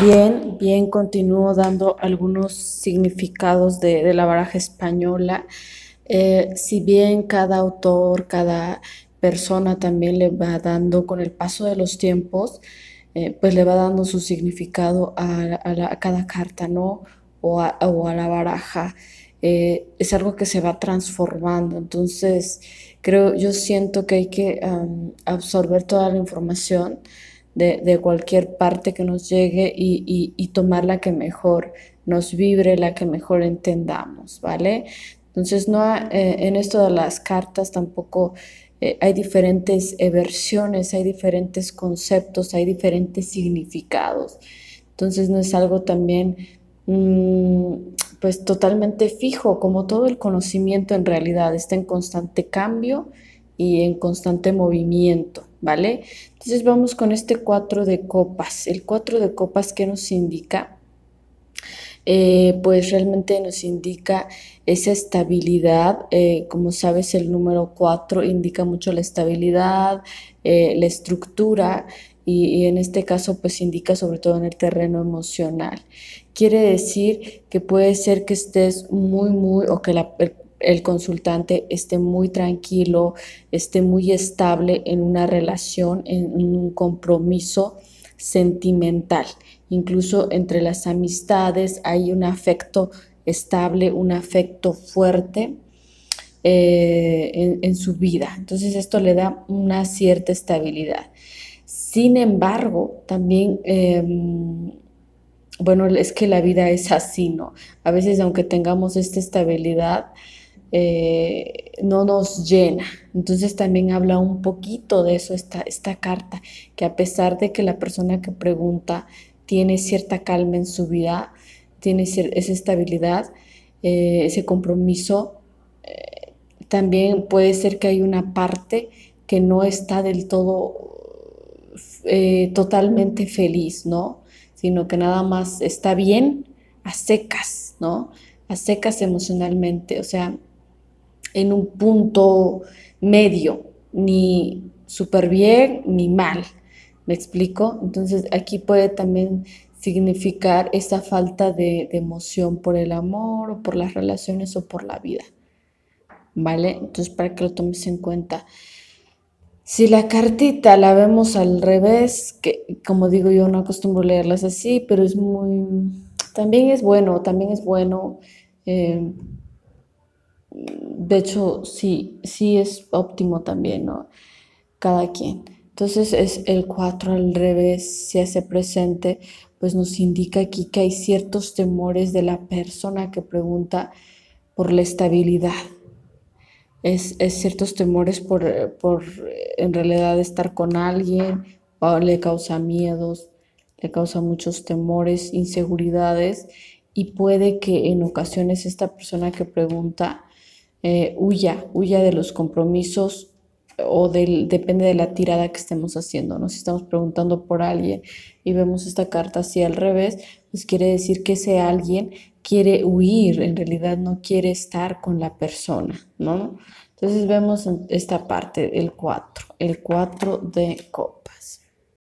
Bien, bien, continúo dando algunos significados de, la baraja española. Eh, si bien cada autor, cada persona también le va dando con el paso de los tiempos, eh, pues le va dando su significado a, cada carta, ¿no? O a, la baraja. Eh, es algo que se va transformando. Entonces, creo, yo siento que hay que absorber toda la información de, cualquier parte que nos llegue y, tomar la que mejor nos vibre, la que mejor entendamos, ¿vale? Entonces, no eh, en esto de las cartas tampoco eh, hay diferentes versiones, hay diferentes conceptos, hay diferentes significados. Entonces, no es algo también, mm, pues, totalmente fijo, como todo el conocimiento en realidad está en constante cambio y en constante movimiento. ¿vale? Entonces vamos con este 4 de copas. El 4 de copas que nos indica, eh, pues realmente nos indica esa estabilidad. Eh, como sabes, el número 4 indica mucho la estabilidad, eh, la estructura. Y, en este caso pues indica sobre todo en el terreno emocional. Quiere decir que puede ser que estés muy, muy, o que la, el el consultante esté muy tranquilo, esté muy estable en una relación, en un compromiso sentimental. Incluso entre las amistades hay un afecto estable, un afecto fuerte eh, en, su vida. Entonces esto le da una cierta estabilidad. Sin embargo, también... Em, bueno, es que la vida es así, ¿no? A veces aunque tengamos esta estabilidad, eh, no nos llena. Entonces también habla un poquito de eso esta, esta carta, que a pesar de que la persona que pregunta tiene cierta calma en su vida, tiene esa estabilidad, eh, ese compromiso, eh, también puede ser que hay una parte que no está del todo totalmente feliz, ¿no? Sino que nada más está bien a secas, ¿no? A secas emocionalmente, o sea, en un punto medio, ni súper bien ni mal. ¿Me explico? Entonces aquí puede también significar esa falta de, emoción por el amor o por las relaciones o por la vida. ¿Vale? Entonces para que lo tomes en cuenta. Si la cartita la vemos al revés, que como digo yo no acostumbro leerlas así, pero es muy... También es bueno, también es bueno. Eh, de hecho, sí, sí es óptimo también, ¿no? Cada quien. Entonces es el 4 al revés, se hace presente, pues nos indica aquí que hay ciertos temores de la persona que pregunta por la estabilidad. Es, ciertos temores por, por, en realidad estar con alguien, le causa miedos, le causa muchos temores, inseguridades y puede que en ocasiones esta persona que pregunta eh, huya, huya de los compromisos eh, o del, depende de la tirada que estemos haciendo, ¿no? Si estamos preguntando por alguien y vemos esta carta así al revés, pues quiere decir que ese alguien quiere huir, en realidad no quiere estar con la persona, ¿no? Entonces vemos esta parte, el 4, el 4 de copas.